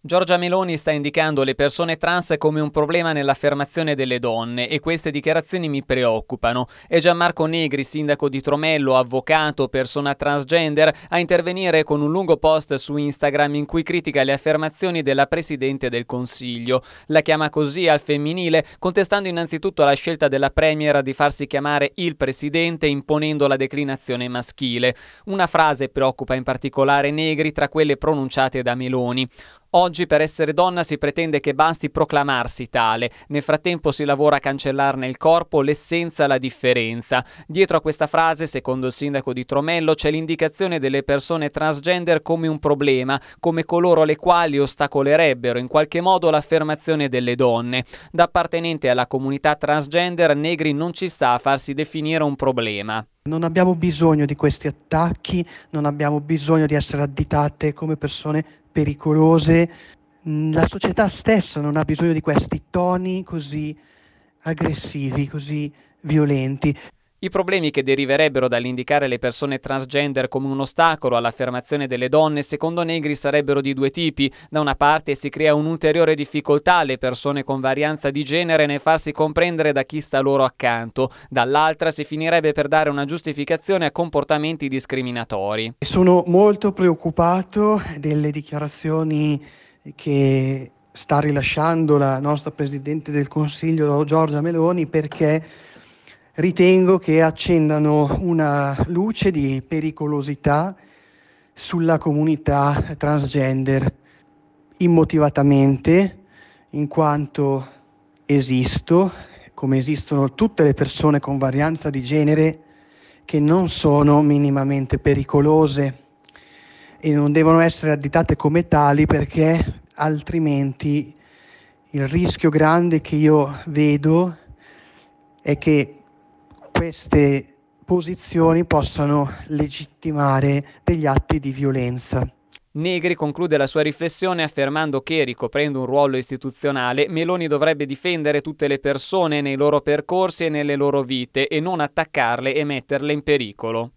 Giorgia Meloni sta indicando le persone trans come un problema nell'affermazione delle donne e queste dichiarazioni mi preoccupano. È Gianmarco Negri, sindaco di Tromello, avvocato, persona transgender, a intervenire con un lungo post su Instagram in cui critica le affermazioni della Presidente del Consiglio. La chiama così al femminile, contestando innanzitutto la scelta della Premier di farsi chiamare il Presidente imponendo la declinazione maschile. Una frase preoccupa in particolare Negri tra quelle pronunciate da Meloni. Oggi per essere donna si pretende che basti proclamarsi tale, nel frattempo si lavora a cancellarne il corpo, l'essenza, la differenza. Dietro a questa frase, secondo il sindaco di Tromello, c'è l'indicazione delle persone transgender come un problema, come coloro le quali ostacolerebbero in qualche modo l'affermazione delle donne. Da appartenente alla comunità transgender, Negri non ci sta a farsi definire un problema. Non abbiamo bisogno di questi attacchi, non abbiamo bisogno di essere additate come persone pericolose, mm, la società stessa non ha bisogno di questi toni così aggressivi, così violenti. I problemi che deriverebbero dall'indicare le persone transgender come un ostacolo all'affermazione delle donne, secondo Negri, sarebbero di due tipi. Da una parte si crea un'ulteriore difficoltà alle persone con varianza di genere nel farsi comprendere da chi sta loro accanto, dall'altra si finirebbe per dare una giustificazione a comportamenti discriminatori. Sono molto preoccupato delle dichiarazioni che sta rilasciando la nostra Presidente del Consiglio Giorgia Meloni perché ritengo che accendano una luce di pericolosità sulla comunità transgender immotivatamente, in quanto esisto, come esistono tutte le persone con varianza di genere che non sono minimamente pericolose e non devono essere additate come tali perché altrimenti il rischio grande che io vedo è che queste posizioni possano legittimare degli atti di violenza. Negri conclude la sua riflessione affermando che, ricoprendo un ruolo istituzionale, Meloni dovrebbe difendere tutte le persone nei loro percorsi e nelle loro vite e non attaccarle e metterle in pericolo.